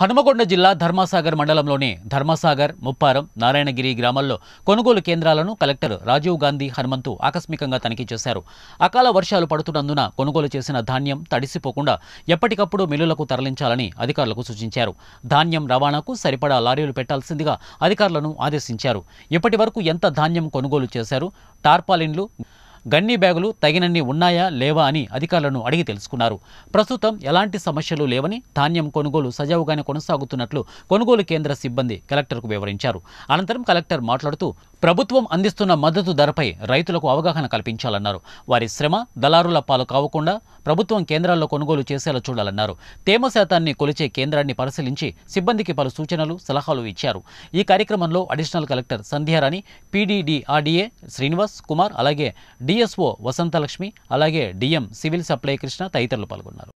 హనుమకొండ జిల్లా ధర్మసాగర్ మండలంలోని ధర్మసాగర్ ముప్పారం నారాయణగిరి గ్రామాల్లో కొనుగోలు కేంద్రాలను కలెక్టర్ రాజీవ్ గాంధీ హనుమంతు ఆకస్మికంగా తనిఖీ చేశారు అకాల వర్షాలు పడుతున్నందున కొనుగోలు చేసిన ధాన్యం తడిసిపోకుండా ఎప్పటికప్పుడు మిల్లులకు తరలించాలని అధికారులకు సూచించారు ధాన్యం రవాణాకు సరిపడా లారీలు పెట్టాల్సిందిగా అధికారులను ఆదేశించారు ఇప్పటి ఎంత ధాన్యం కొనుగోలు చేశారు టార్పాలిన్లు గన్నీ బ్యాగులు తగినన్ని ఉన్నాయా లేవా అని అధికారులను అడిగి తెలుసుకున్నారు ప్రస్తుతం ఎలాంటి సమస్యలు లేవని ధాన్యం కొనుగోలు సజావుగానే కొనసాగుతున్నట్లు కొనుగోలు కేంద్ర సిబ్బంది కలెక్టర్కు వివరించారు అనంతరం కలెక్టర్ మాట్లాడుతూ ప్రభుత్వం అందిస్తున్న మద్దతు ధరపై రైతులకు అవగాహన కల్పించాలన్నారు వారి శ్రమ దళారుల పాలు కావకుండా ప్రభుత్వం కేంద్రాల్లో కొనుగోలు చేసేలా చూడాలన్నారు తేమ శాతాన్ని కొలిచే కేంద్రాన్ని పరిశీలించి సిబ్బందికి పలు సూచనలు సలహాలు ఇచ్చారు ఈ కార్యక్రమంలో additional collector Sandhyarani PDDRDA Srinivas Kumar అలాగే డిఎస్ఓ వసంతలక్ష్మి అలాగే డిఎం సివిల్ సప్లై కృష్ణ తదితరులు పాల్గొన్నారు